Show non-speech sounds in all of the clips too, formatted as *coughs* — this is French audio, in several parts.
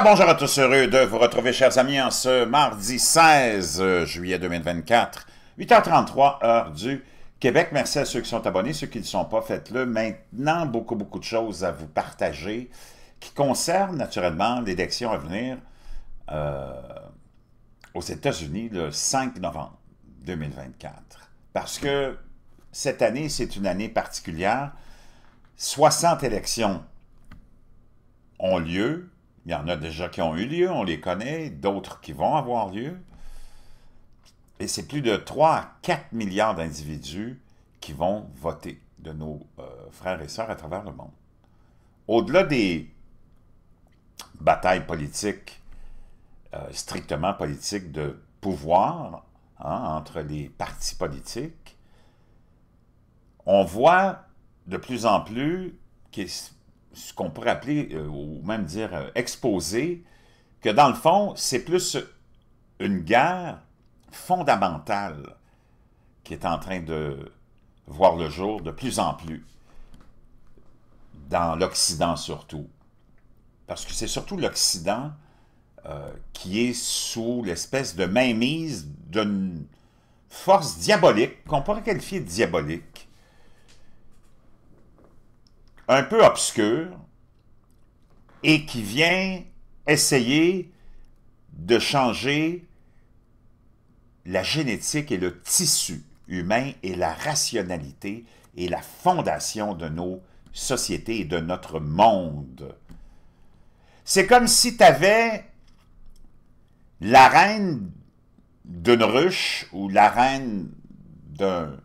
Ah, bonjour à tous, heureux de vous retrouver, chers amis, en ce mardi 16 euh, juillet 2024, 8h33, heure du Québec. Merci à ceux qui sont abonnés, ceux qui ne sont pas, faites-le. Maintenant, beaucoup, beaucoup de choses à vous partager qui concernent naturellement l'élection à venir euh, aux États-Unis le 5 novembre 2024. Parce que cette année, c'est une année particulière. 60 élections ont lieu, il y en a déjà qui ont eu lieu, on les connaît, d'autres qui vont avoir lieu. Et c'est plus de 3 à 4 milliards d'individus qui vont voter de nos euh, frères et sœurs à travers le monde. Au-delà des batailles politiques, euh, strictement politiques de pouvoir hein, entre les partis politiques, on voit de plus en plus, qui ce qu'on pourrait appeler, euh, ou même dire exposer euh, exposé, que dans le fond, c'est plus une guerre fondamentale qui est en train de voir le jour de plus en plus, dans l'Occident surtout. Parce que c'est surtout l'Occident euh, qui est sous l'espèce de mainmise d'une force diabolique, qu'on pourrait qualifier de diabolique, un peu obscur et qui vient essayer de changer la génétique et le tissu humain et la rationalité et la fondation de nos sociétés et de notre monde. C'est comme si tu avais la reine d'une ruche ou la reine d'un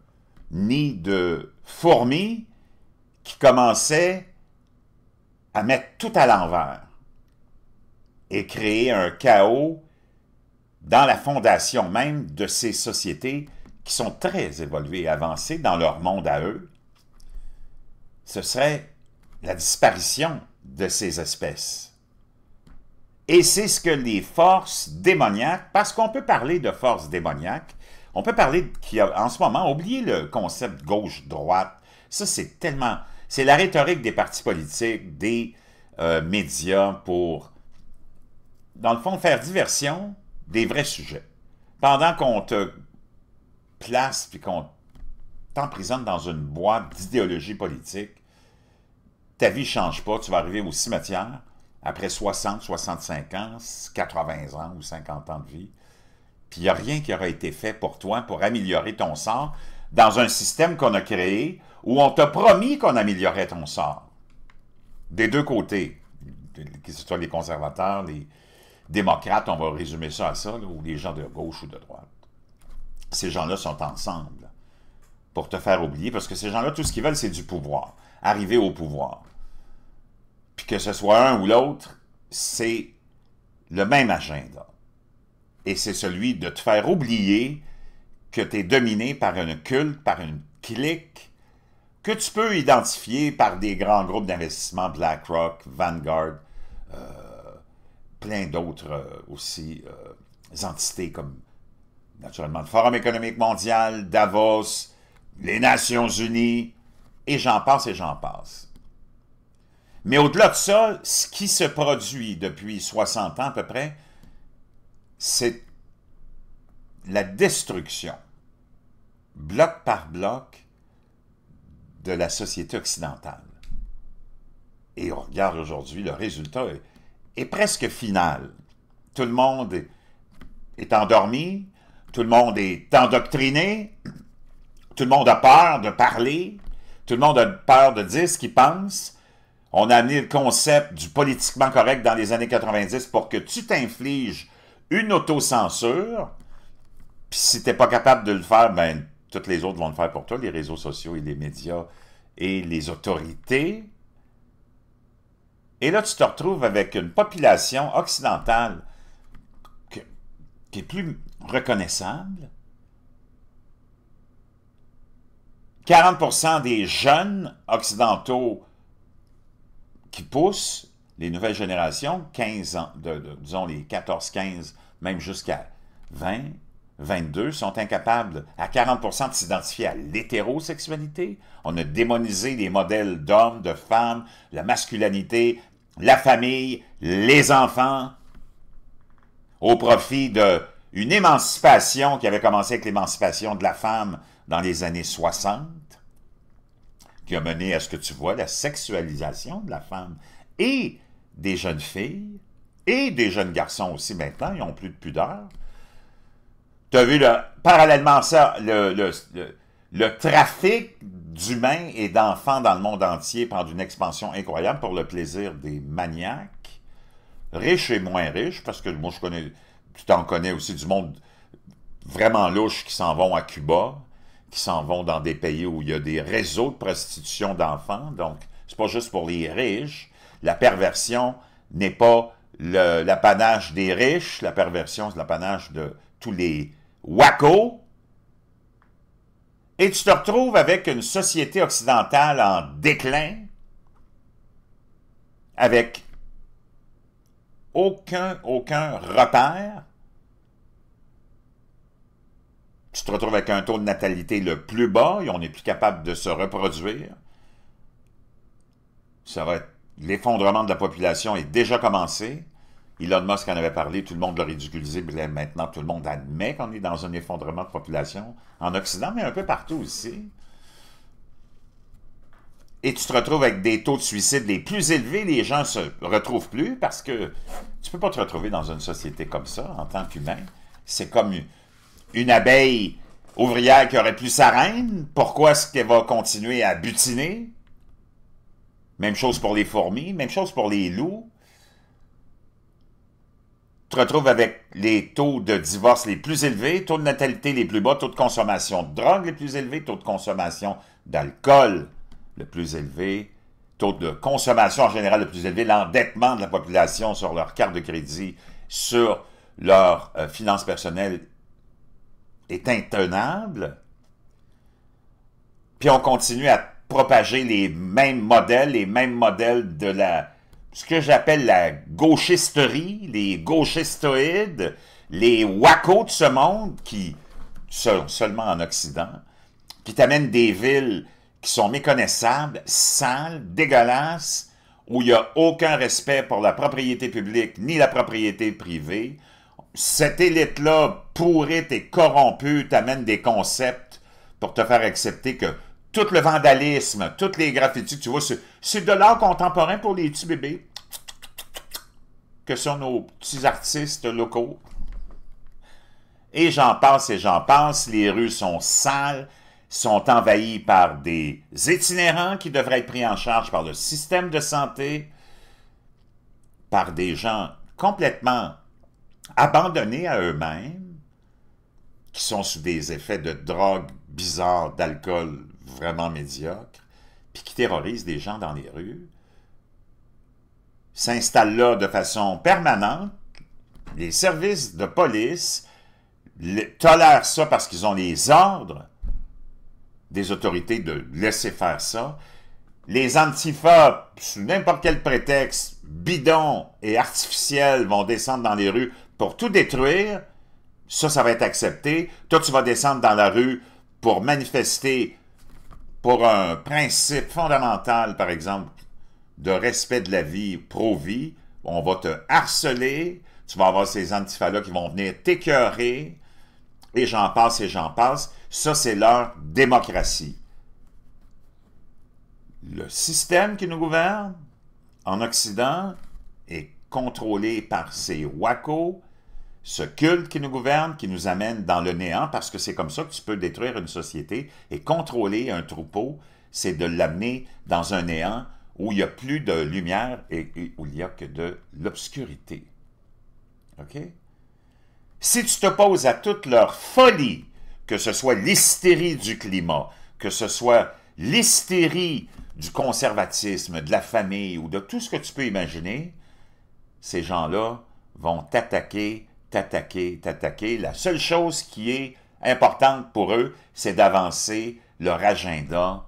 nid de fourmis qui commençait à mettre tout à l'envers et créer un chaos dans la fondation même de ces sociétés qui sont très évoluées et avancées dans leur monde à eux, ce serait la disparition de ces espèces. Et c'est ce que les forces démoniaques, parce qu'on peut parler de forces démoniaques, on peut parler, qui en ce moment, oubliez le concept gauche-droite, ça c'est tellement c'est la rhétorique des partis politiques, des euh, médias pour, dans le fond, faire diversion des vrais sujets. Pendant qu'on te place puis qu'on t'emprisonne dans une boîte d'idéologie politique, ta vie ne change pas, tu vas arriver au cimetière après 60, 65 ans, 80 ans ou 50 ans de vie, puis il n'y a rien qui aura été fait pour toi pour améliorer ton sort dans un système qu'on a créé où on t'a promis qu'on améliorait ton sort. Des deux côtés, que ce soit les conservateurs, les démocrates, on va résumer ça à ça, ou les gens de gauche ou de droite. Ces gens-là sont ensemble pour te faire oublier, parce que ces gens-là, tout ce qu'ils veulent, c'est du pouvoir, arriver au pouvoir. Puis que ce soit un ou l'autre, c'est le même agenda. Et c'est celui de te faire oublier que tu es dominé par un culte, par une clique, que tu peux identifier par des grands groupes d'investissement, BlackRock, Vanguard, euh, plein d'autres euh, aussi euh, entités comme naturellement le Forum économique mondial, Davos, les Nations unies, et j'en passe et j'en passe. Mais au-delà de ça, ce qui se produit depuis 60 ans à peu près, c'est la destruction, bloc par bloc, de la société occidentale. Et on regarde aujourd'hui, le résultat est, presque final. Tout le monde est, endormi, tout le monde est endoctriné, tout le monde a peur de parler, tout le monde a peur de dire ce qu'il pense. On a amené le concept du politiquement correct dans les années 90 pour que tu t'infliges une autocensure, puis si n'es pas capable de le faire, ben toutes les autres vont le faire pour toi, les réseaux sociaux et les médias et les autorités. Et là, tu te retrouves avec une population occidentale qui est plus reconnaissable. 40% des jeunes occidentaux qui poussent, les nouvelles générations, 15 ans, disons les 14-15, même jusqu'à 20, 22 sont incapables à 40 de s'identifier à l'hétérosexualité. On a démonisé les modèles d'hommes, de femmes, la masculinité, la famille, les enfants, au profit d'une émancipation qui avait commencé avec l'émancipation de la femme dans les années 60, qui a mené à ce que tu vois, la sexualisation de la femme et des jeunes filles, et des jeunes garçons aussi maintenant, ils n'ont plus de pudeur, tu vu parallèlement à ça, le, le, trafic d'humains et d'enfants dans le monde entier prend une expansion incroyable pour le plaisir des maniaques, riches et moins riches, parce que moi je connais, tu t'en connais aussi du monde vraiment louche qui s'en vont à Cuba, qui s'en vont dans des pays où il y a des réseaux de prostitution d'enfants. Donc, c'est pas juste pour les riches. La perversion n'est pas l'apanage des riches, la perversion, c'est l'apanage de tous les Waco, et tu te retrouves avec une société occidentale en déclin, avec aucun, aucun repère. Tu te retrouves avec un taux de natalité le plus bas et on n'est plus capable de se reproduire. L'effondrement de la population est déjà commencé. Elon Musk en avait parlé, tout le monde l'a ridiculisé, mais maintenant tout le monde admet qu'on est dans un effondrement de population en Occident, mais un peu partout aussi. Et tu te retrouves avec des taux de suicide les plus élevés, les gens se retrouvent plus parce que tu peux pas te retrouver dans une société comme ça en tant qu'humain. C'est comme une abeille ouvrière qui aurait plus sa reine. Pourquoi est-ce qu'elle va continuer à butiner? Même chose pour les fourmis, même chose pour les loups retrouve avec les taux de divorce les plus élevés, taux de natalité les plus bas, taux de consommation de drogue les plus élevés, taux de consommation d'alcool le plus élevé, taux de consommation en général le plus élevé, l'endettement de la population sur leur carte de crédit, sur leur euh, finances personnelles est intenable. Puis on continue à propager les mêmes modèles, les mêmes modèles de la ce que j'appelle la gauchisterie, les gauchistoïdes, les wacos de ce monde qui sont seulement en Occident, qui t'amènent des villes qui sont méconnaissables, sales, dégueulasses, où il n'y a aucun respect pour la propriété publique ni la propriété privée. Cette élite-là pourrite et corrompue t'amène des concepts pour te faire accepter que tout le vandalisme, toutes les graffitis tu vois sur, c'est de l'art contemporain pour les petits bébés que sont nos petits artistes locaux. Et j'en passe et j'en passe, les rues sont sales, sont envahies par des itinérants qui devraient être pris en charge par le système de santé, par des gens complètement abandonnés à eux-mêmes, qui sont sous des effets de drogue bizarre, d'alcool vraiment médiocre puis qui terrorisent des gens dans les rues, s'installent là de façon permanente. Les services de police tolèrent ça parce qu'ils ont les ordres des autorités de laisser faire ça. Les antifas, sous n'importe quel prétexte, bidon et artificiel, vont descendre dans les rues pour tout détruire. Ça, ça va être accepté. Toi, tu vas descendre dans la rue pour manifester pour un principe fondamental, par exemple, de respect de la vie pro-vie, on va te harceler, tu vas avoir ces antifas-là qui vont venir t'écœurer, et j'en passe, et j'en passe. Ça, c'est leur démocratie. Le système qui nous gouverne en Occident est contrôlé par ces wackos ce culte qui nous gouverne, qui nous amène dans le néant, parce que c'est comme ça que tu peux détruire une société et contrôler un troupeau, c'est de l'amener dans un néant où il n'y a plus de lumière et, où il n'y a que de l'obscurité. OK? Si tu t'opposes à toute leur folie, que ce soit l'hystérie du climat, que ce soit l'hystérie du conservatisme, de la famille ou de tout ce que tu peux imaginer, ces gens-là vont t'attaquer t'attaquer, t'attaquer. La seule chose qui est importante pour eux, c'est d'avancer leur agenda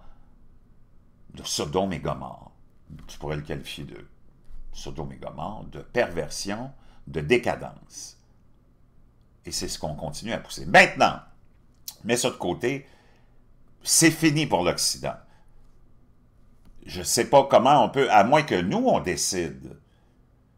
de Sodome et Tu pourrais le qualifier de Sodome et de perversion, de décadence. Et c'est ce qu'on continue à pousser. Maintenant, mets ça de côté, c'est fini pour l'Occident. Je ne sais pas comment on peut, à moins que nous, on décide,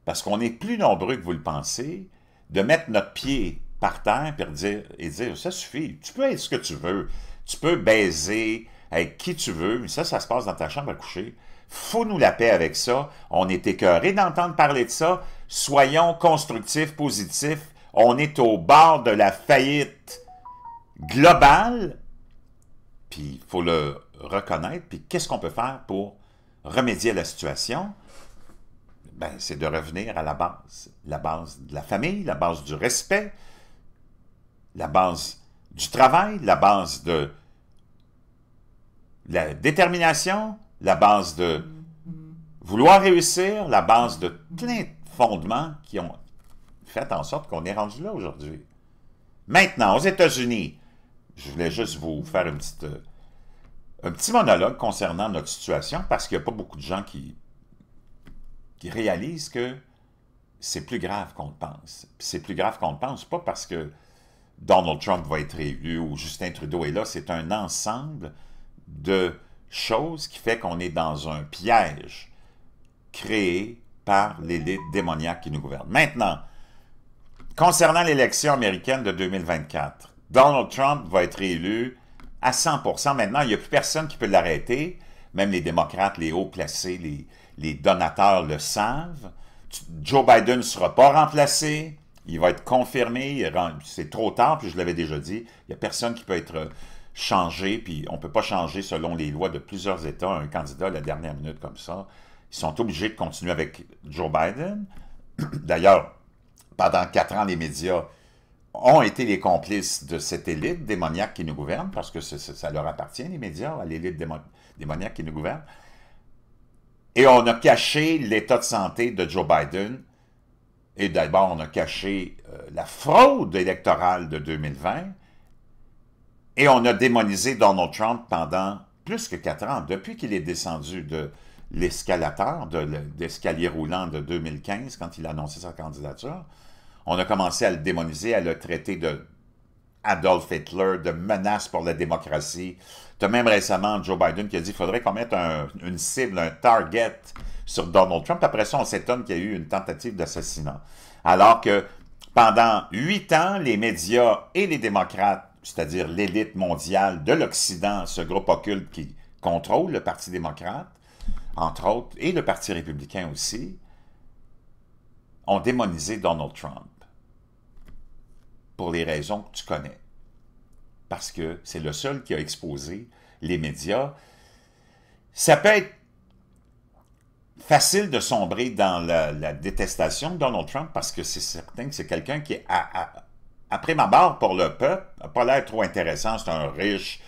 parce qu'on est plus nombreux que vous le pensez, de mettre notre pied par terre et dire, et dire ça suffit, tu peux être ce que tu veux, tu peux baiser avec qui tu veux, mais ça, ça se passe dans ta chambre à coucher. Fous-nous la paix avec ça. On est écœuré d'entendre parler de ça. Soyons constructifs, positifs. On est au bord de la faillite globale. Puis il faut le reconnaître. Puis qu'est-ce qu'on peut faire pour remédier à la situation? Ben, c'est de revenir à la base, la base de la famille, la base du respect, la base du travail, la base de la détermination, la base de vouloir réussir, la base de plein de fondements qui ont fait en sorte qu'on est rendu là aujourd'hui. Maintenant, aux États-Unis, je voulais juste vous faire une petite, euh, un petit monologue concernant notre situation parce qu'il n'y a pas beaucoup de gens qui qui réalisent que c'est plus grave qu'on le pense. C'est plus grave qu'on le pense, pas parce que Donald Trump va être élu ou Justin Trudeau est là, c'est un ensemble de choses qui fait qu'on est dans un piège créé par l'élite démoniaque qui nous gouverne. Maintenant, concernant l'élection américaine de 2024, Donald Trump va être élu à 100 Maintenant, il n'y a plus personne qui peut l'arrêter, même les démocrates, les hauts placés, les, les donateurs le savent. Joe Biden ne sera pas remplacé. Il va être confirmé. C'est trop tard, puis je l'avais déjà dit. Il n'y a personne qui peut être euh, changé, puis on ne peut pas changer selon les lois de plusieurs États un candidat à la dernière minute comme ça. Ils sont obligés de continuer avec Joe Biden. *clears throat* D'ailleurs, pendant quatre ans, les médias ont été les complices de cette élite démoniaque qui nous gouverne, parce que ça leur appartient, les médias, à l'élite démoniaque qui nous gouverne. Et on a caché l'état de santé de Joe Biden. Et d'abord, on a caché euh, la fraude électorale de 2020. Et on a démonisé Donald Trump pendant plus que quatre ans, depuis qu'il est descendu de l'escalateur, de l'escalier roulant de 2015, quand il a annoncé sa candidature. On a commencé à le démoniser, à le traiter de Adolf Hitler, de menace pour la démocratie. Tu as même récemment Joe Biden qui a dit qu'il faudrait qu'on mette une cible, un target sur Donald Trump. Après ça, on s'étonne qu'il y a eu une tentative d'assassinat. Alors que pendant huit ans, les médias et les démocrates, c'est-à-dire l'élite mondiale de l'Occident, ce groupe occulte qui contrôle le Parti démocrate, entre autres, et le Parti républicain aussi, ont démonisé Donald Trump pour les raisons que tu connais. Parce que c'est le seul qui a exposé les médias. Ça peut être facile de sombrer dans la, détestation de Donald Trump parce que c'est certain que c'est quelqu'un qui, a, pris après ma barre pour le peuple, n'a pas l'air trop intéressant. C'est un riche,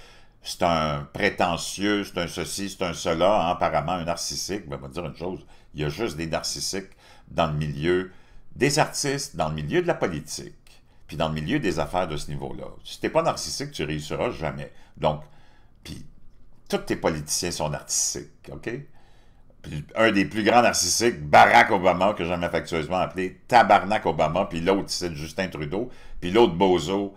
c'est un prétentieux, c'est un ceci, c'est un cela, hein, apparemment un narcissique. Ben, on va dire une chose, il y a juste des narcissiques dans le milieu des artistes, dans le milieu de la politique. Puis dans le milieu des affaires de ce niveau-là, si tu n'es pas narcissique, tu réussiras jamais. Donc, puis tous tes politiciens sont narcissiques, OK? un des plus grands narcissiques, Barack Obama, que j'aime affectueusement appeler Tabarnak Obama, puis l'autre, c'est Justin Trudeau, puis l'autre bozo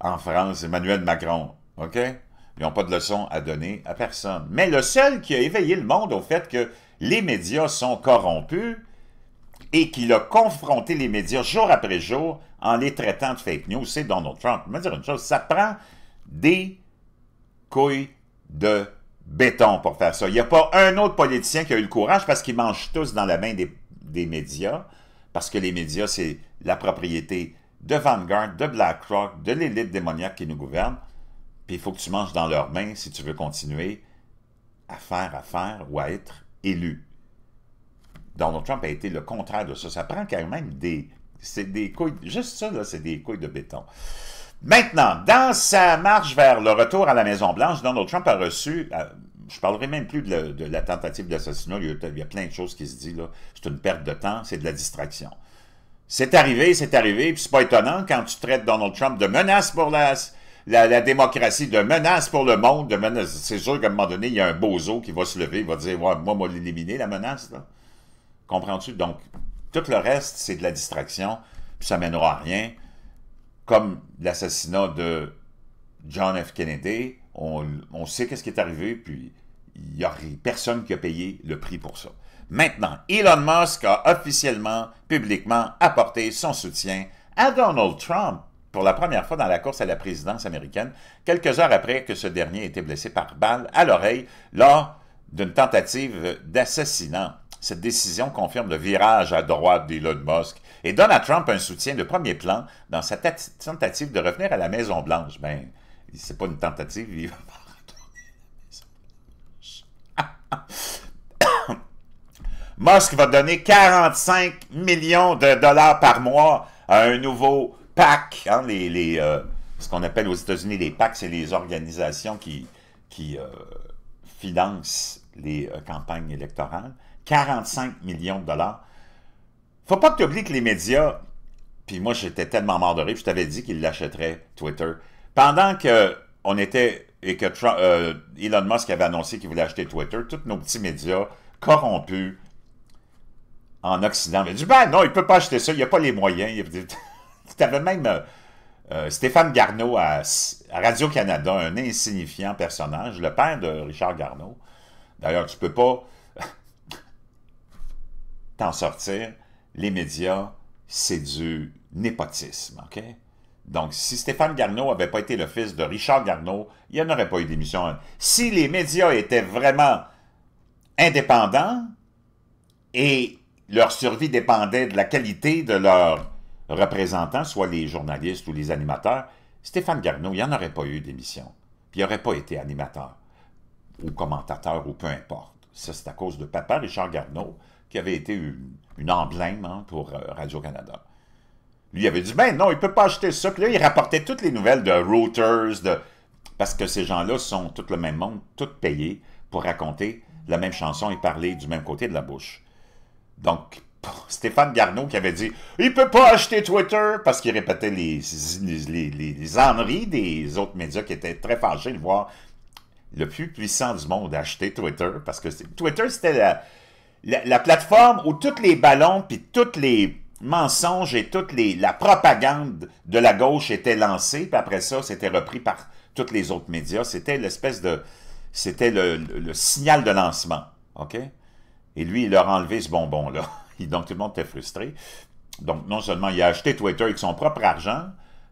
en France, Emmanuel Macron, OK? Ils n'ont pas de leçons à donner à personne. Mais le seul qui a éveillé le monde au fait que les médias sont corrompus, et qu'il a confronté les médias jour après jour en les traitant de fake news, c'est Donald Trump. Je vais dire une chose, ça prend des couilles de béton pour faire ça. Il n'y a pas un autre politicien qui a eu le courage parce qu'ils mangent tous dans la main des, médias, parce que les médias, c'est la propriété de Vanguard, de BlackRock, de l'élite démoniaque qui nous gouverne. Puis il faut que tu manges dans leurs mains si tu veux continuer à faire, à faire ou à être élu. Donald Trump a été le contraire de ça. Ça prend quand même des... C'est des couilles... Juste ça, là, c'est des couilles de béton. Maintenant, dans sa marche vers le retour à la Maison-Blanche, Donald Trump a reçu... Euh, je parlerai même plus de, la tentative d'assassinat. Il, y a plein de choses qui se disent, là. C'est une perte de temps, c'est de la distraction. C'est arrivé, c'est arrivé, puis c'est pas étonnant quand tu traites Donald Trump de menace pour la... La, démocratie, de menace pour le monde, de menace. C'est sûr qu'à un moment donné, il y a un bozo qui va se lever, il va dire moi, Moi, moi, l'éliminer, la menace. Là. Comprends-tu? Donc, tout le reste, c'est de la distraction, puis ça mènera à rien. Comme l'assassinat de John F. Kennedy, on, sait qu'est-ce qui est arrivé, puis il n'y a personne qui a payé le prix pour ça. Maintenant, Elon Musk a officiellement, publiquement, apporté son soutien à Donald Trump pour la première fois dans la course à la présidence américaine, quelques heures après que ce dernier ait été blessé par balle à l'oreille lors d'une tentative d'assassinat. Cette décision confirme le virage à droite d'Elon Musk et donne à Trump un soutien de premier plan dans sa tentative de revenir à la Maison-Blanche. Ben, c'est pas une tentative, il va pas retourner à la Maison-Blanche. *coughs* Musk va donner 45 millions de dollars par mois à un nouveau PAC, hein, euh, ce qu'on appelle aux États-Unis les PAC, c'est les organisations qui, qui euh, financent les euh, campagnes électorales, 45 millions de dollars. Faut pas que tu oublies que les médias, puis moi j'étais tellement mort de rire, je t'avais dit qu'ils l'achèteraient, Twitter. Pendant que on était, et que euh, Elon Musk avait annoncé qu'il voulait acheter Twitter, tous nos petits médias corrompus en Occident avaient dit, ben non, il peut pas acheter ça, il n'y a pas les moyens. Tu *laughs* avais même... Euh, Stéphane Garneau à, à Radio-Canada, un insignifiant personnage, le père de Richard Garneau, D'ailleurs, tu peux pas *laughs* t'en sortir. Les médias, c'est du népotisme, OK? Donc, si Stéphane Garneau n'avait pas été le fils de Richard Garneau, il n'y aurait pas eu d'émission. Si les médias étaient vraiment indépendants et leur survie dépendait de la qualité de leurs représentants, soit les journalistes ou les animateurs, Stéphane Garneau, il n'y en aurait pas eu d'émission. Puis il n'aurait pas été animateur ou commentateur ou peu importe. Ça, c'est à cause de papa Richard Garneau, qui avait été une, emblème hein, pour euh, Radio-Canada. Lui avait dit, ben non, il ne peut pas acheter ça. Puis là, il rapportait toutes les nouvelles de Reuters, de... parce que ces gens-là sont tout le même monde, tous payés pour raconter la même chanson et parler du même côté de la bouche. Donc, Stéphane Garneau qui avait dit Il peut pas acheter Twitter parce qu'il répétait les, les, des autres médias qui étaient très fâchés de voir le plus puissant du monde a acheté Twitter parce que Twitter, c'était la, la, plateforme où tous les ballons puis tous les mensonges et toute les, la propagande de la gauche était lancée, puis après ça, c'était repris par tous les autres médias. C'était l'espèce de... C'était le, signal de lancement, OK? Et lui, il leur a enlevé ce bonbon-là. *laughs* Donc, tout le monde était frustré. Donc, non seulement il a acheté Twitter avec son propre argent,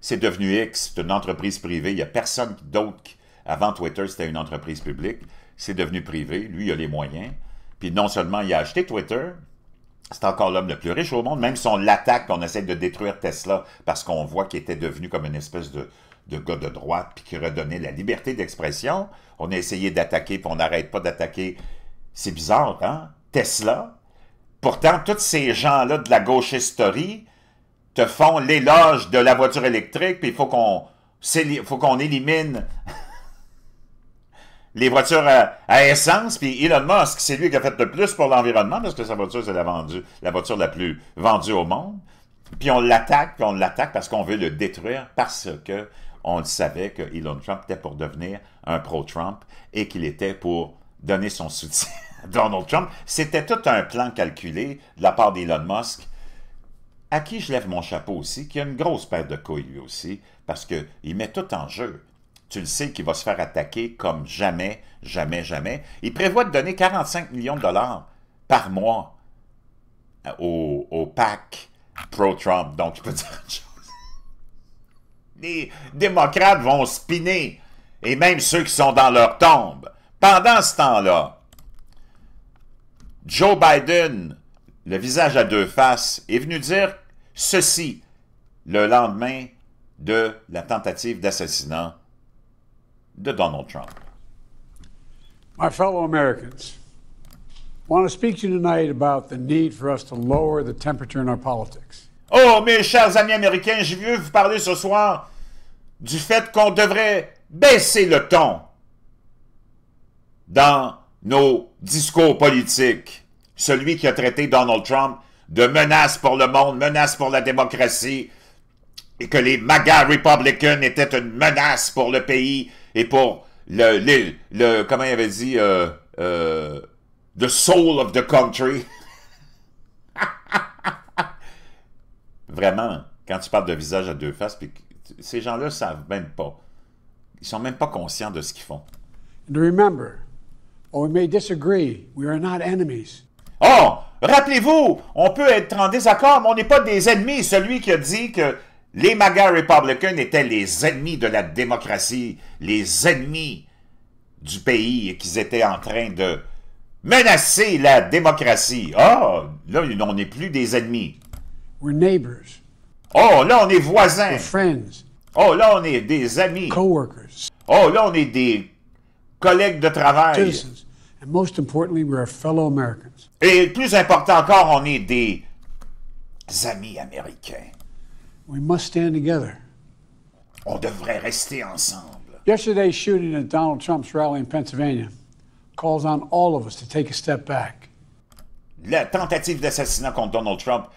c'est devenu X, c'est une entreprise privée, il n'y a personne d'autre qui avant Twitter, c'était une entreprise publique. C'est devenu privé. Lui, il a les moyens. Puis non seulement il a acheté Twitter, c'est encore l'homme le plus riche au monde, même si on l'attaque, on essaie de détruire Tesla parce qu'on voit qu'il était devenu comme une espèce de, de gars de droite, puis qui redonnait la liberté d'expression. On a essayé d'attaquer, puis on n'arrête pas d'attaquer. C'est bizarre, hein? Tesla. Pourtant, tous ces gens-là de la gauche historique te font l'éloge de la voiture électrique, puis il faut qu'on élimine les voitures à, essence, puis Elon Musk, c'est lui qui a fait le plus pour l'environnement, parce que sa voiture, c'est la, la voiture la plus vendue au monde. Puis on l'attaque, on l'attaque parce qu'on veut le détruire, parce que on savait que Elon Trump était pour devenir un pro-Trump et qu'il était pour donner son soutien *laughs* à Donald Trump. C'était tout un plan calculé de la part d'Elon Musk, à qui je lève mon chapeau aussi, qui a une grosse paire de couilles lui aussi, parce qu'il met tout en jeu tu le sais qu'il va se faire attaquer comme jamais, jamais, jamais. Il prévoit de donner 45 millions de dollars par mois au, PAC pro-Trump. Donc, il peux dire une chose. Les démocrates vont spinner, et même ceux qui sont dans leur tombe. Pendant ce temps-là, Joe Biden, le visage à deux faces, est venu dire ceci le lendemain de la tentative d'assassinat de Donald Trump. Oh, mes chers amis américains, je veux vous parler ce soir du fait qu'on devrait baisser le ton dans nos discours politiques. Celui qui a traité Donald Trump de menace pour le monde, menace pour la démocratie, et que les MAGA Republicans étaient une menace pour le pays, et pour le, le, comment il avait dit, euh, euh, The Soul of the Country. *laughs* Vraiment, quand tu parles de visage à deux faces, ces gens-là ne savent même pas. Ils sont même pas conscients de ce qu'ils font. Oh, rappelez-vous, on peut être en désaccord, mais on n'est pas des ennemis. Celui qui a dit que les MAGA Republicans étaient les ennemis de la démocratie, les ennemis du pays et qu'ils étaient en train de menacer la démocratie. Ah, là, on n'est plus des ennemis. Oh, là, on est voisins. Oh, là, on est des amis. Oh, là, on est des collègues de travail. Et plus important encore, on est des amis américains. We must stand together. On devrait rester ensemble. Yesterday's shooting at Donald Trump's rally in Pennsylvania calls on all of us to take a step back. La tentative d'assassinat contre Donald Trump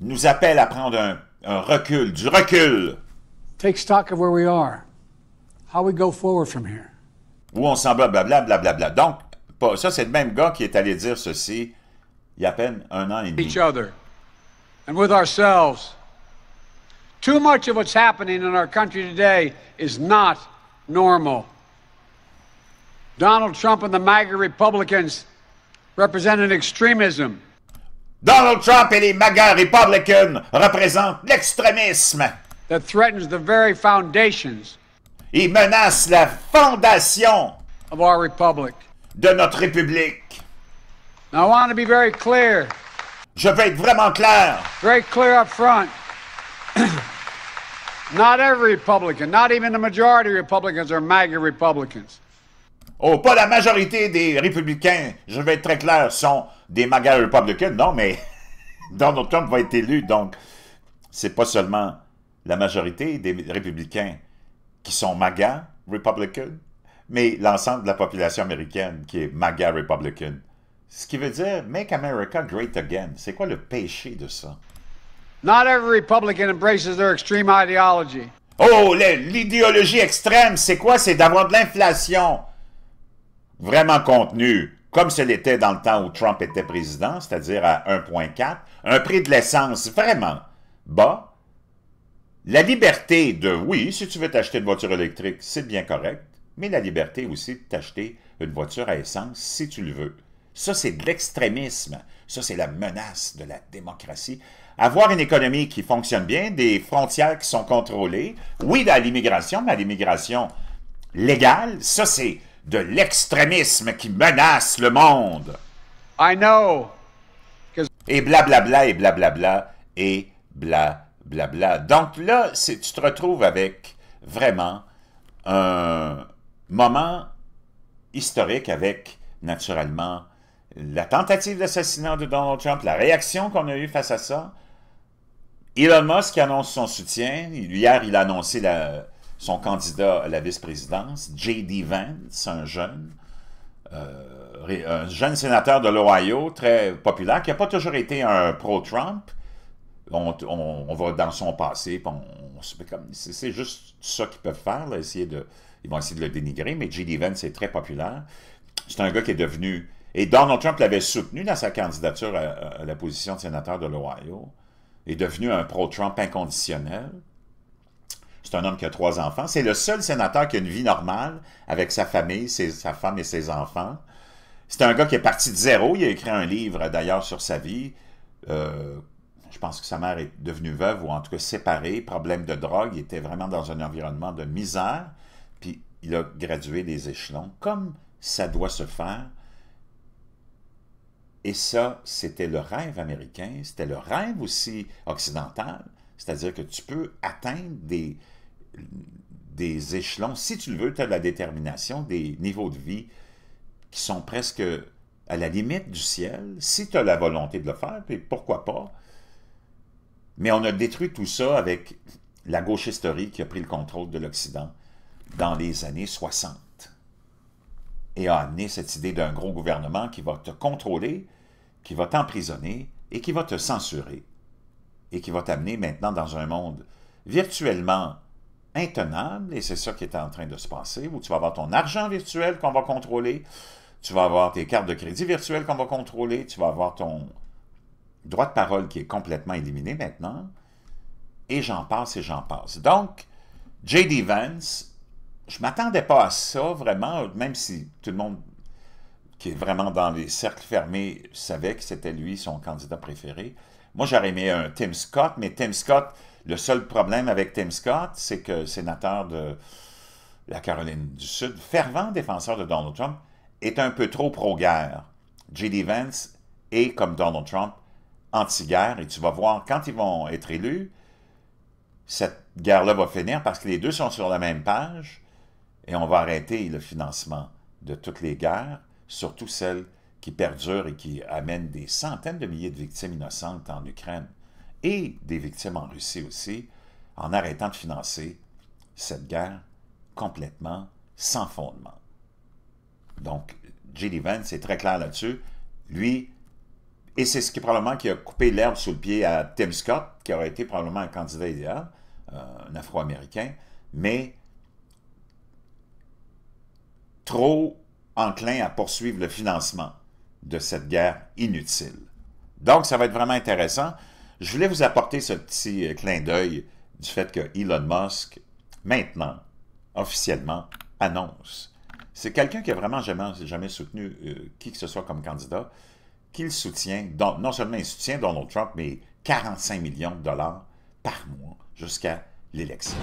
nous appelle à prendre un, un recul, du recul. Take stock of where we are, how we go forward from here. Où on s'en va, blablabla. Bla, Donc, pas, ça, c'est le même gars qui est allé dire ceci il y a à peine un an et demi. Each other and with ourselves. Too much of what's happening in our country today is not normal. Donald Trump and the MAGA Republicans an extremism. Donald Trump et les MAGA Republicans représentent l'extrémisme. That threatens the very foundations. Il menace la fondation of our republic. De notre république. Now I want to be very clear. Je veux être vraiment clair. Very clear up front. *coughs* not every Republican, not even the majority of Republicans are MAGA Republicans. Oh, pas la majorité des républicains, je vais être très clair, sont des MAGA Republicans. Non, mais *laughs* Donald Trump va être élu, donc c'est pas seulement la majorité des républicains qui sont MAGA républicains, mais l'ensemble de la population américaine qui est MAGA Republican. Ce qui veut dire Make America Great Again. C'est quoi le péché de ça? Not every Republican embraces their extreme ideology. Oh, l'idéologie extrême, c'est quoi? C'est d'avoir de l'inflation vraiment contenue, comme ce l'était dans le temps où Trump était président, c'est-à-dire à, à 1,4, un prix de l'essence vraiment bas, la liberté de, oui, si tu veux t'acheter une voiture électrique, c'est bien correct, mais la liberté aussi de t'acheter une voiture à essence si tu le veux. Ça, c'est de l'extrémisme. Ça, c'est la menace de la démocratie avoir une économie qui fonctionne bien, des frontières qui sont contrôlées, oui, à l'immigration, mais à l'immigration légale, ça, c'est de l'extrémisme qui menace le monde. I know. Et blablabla, bla, bla, et blablabla, bla, et blablabla. Donc là, tu te retrouves avec vraiment un moment historique avec, naturellement, la tentative d'assassinat de Donald Trump, la réaction qu'on a eue face à ça, Elon Musk annonce son soutien. Hier, il a annoncé son candidat à la vice-présidence, J.D. Vance, un jeune, euh, un jeune sénateur de l'Ohio, très populaire, qui n'a pas toujours été un pro-Trump. On, va dans son passé, c'est juste ça qu'ils peuvent faire, de, ils vont essayer de le dénigrer, mais J.D. Vance est très populaire. C'est un gars qui est devenu... Et Donald Trump l'avait soutenu dans sa candidature à la position de sénateur de l'Ohio est devenu un pro-Trump inconditionnel. C'est un homme qui a trois enfants. C'est le seul sénateur qui a une vie normale avec sa famille, sa femme et ses enfants. C'est un gars qui est parti de zéro. Il a écrit un livre, d'ailleurs, sur sa vie. Euh, je pense que sa mère est devenue veuve ou en tout cas séparée. Problème de drogue. Il était vraiment dans un environnement de misère. Puis il a gradué des échelons comme ça doit se faire et ça, c'était le rêve américain, c'était le rêve aussi occidental, c'est-à-dire que tu peux atteindre des, des échelons, si tu le veux, tu as de la détermination, des niveaux de vie qui sont presque à la limite du ciel, si tu as la volonté de le faire, puis pourquoi pas. Mais on a détruit tout ça avec la gauche historique qui a pris le contrôle de l'Occident dans les années 60 et a amené cette idée d'un gros gouvernement qui va te contrôler, qui va t'emprisonner et qui va te censurer et qui va t'amener maintenant dans un monde virtuellement intenable, et c'est ça qui est en train de se passer, où tu vas avoir ton argent virtuel qu'on va contrôler, tu vas avoir tes cartes de crédit virtuelles qu'on va contrôler, tu vas avoir ton droit de parole qui est complètement éliminé maintenant, et j'en passe et j'en passe. Donc, J.D. Vance je m'attendais pas à ça vraiment, même si tout le monde qui est vraiment dans les cercles fermés savait que c'était lui son candidat préféré. Moi, j'aurais aimé un Tim Scott, mais Tim Scott, le seul problème avec Tim Scott, c'est que sénateur de la Caroline du Sud, fervent défenseur de Donald Trump, est un peu trop pro-guerre. J.D. Vance est, comme Donald Trump, anti-guerre, et tu vas voir, quand ils vont être élus, cette guerre-là va finir parce que les deux sont sur la même page, et on va arrêter le financement de toutes les guerres, surtout celles qui perdurent et qui amènent des centaines de milliers de victimes innocentes en Ukraine et des victimes en Russie aussi, en arrêtant de financer cette guerre complètement sans fondement. Donc, J.D. Vance est très clair là-dessus. Lui, et c'est ce qui probablement qui a coupé l'herbe sous le pied à Tim Scott, qui aurait été probablement un candidat idéal, euh, un Afro-Américain, mais trop enclin à poursuivre le financement de cette guerre inutile. Donc, ça va être vraiment intéressant. Je voulais vous apporter ce petit euh, clin d'œil du fait que Elon Musk, maintenant, officiellement, annonce. C'est quelqu'un qui a vraiment jamais, jamais soutenu euh, qui que ce soit comme candidat, qu'il soutient, donc, non seulement il soutient Donald Trump, mais 45 millions de dollars par mois jusqu'à l'élection.